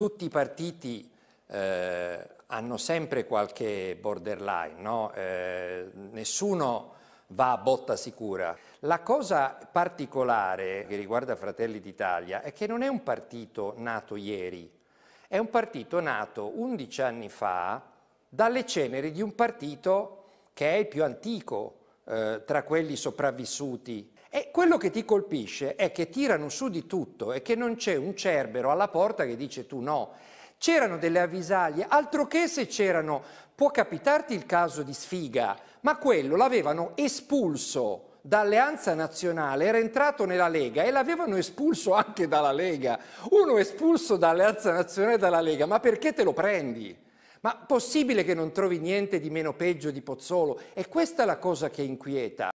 Tutti i partiti eh, hanno sempre qualche borderline, no? eh, nessuno va a botta sicura. La cosa particolare che riguarda Fratelli d'Italia è che non è un partito nato ieri, è un partito nato 11 anni fa dalle ceneri di un partito che è il più antico eh, tra quelli sopravvissuti e quello che ti colpisce è che tirano su di tutto e che non c'è un cerbero alla porta che dice tu no. C'erano delle avvisaglie, altro che se c'erano, può capitarti il caso di sfiga, ma quello l'avevano espulso dall'Alleanza Nazionale, era entrato nella Lega e l'avevano espulso anche dalla Lega. Uno espulso dall'Alleanza Nazionale e dalla Lega, ma perché te lo prendi? Ma possibile che non trovi niente di meno peggio di Pozzolo? E questa è la cosa che inquieta.